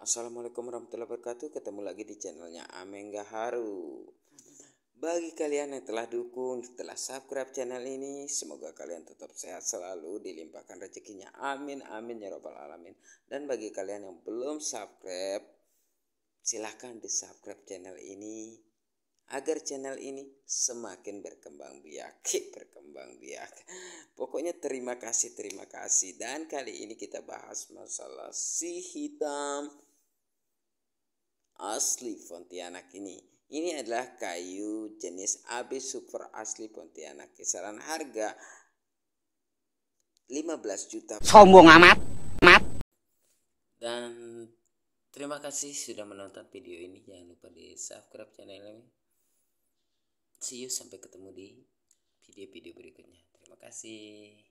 Assalamualaikum warahmatullahi wabarakatuh Ketemu lagi di channelnya Ameng Gaharu Bagi kalian yang telah dukung Telah subscribe channel ini Semoga kalian tetap sehat selalu Dilimpahkan rezekinya Amin amin ya robbal alamin Dan bagi kalian yang belum subscribe Silahkan di subscribe channel ini agar channel ini semakin berkembang biak berkembang biak pokoknya terima kasih terima kasih dan kali ini kita bahas masalah si hitam asli Pontianak ini. Ini adalah kayu jenis AB Super asli Pontianak. Kisaran harga 15 juta. Sombong amat. Mat. Dan terima kasih sudah menonton video ini. Jangan lupa di subscribe channel ini. See you sampai ketemu di video-video berikutnya. Terima kasih.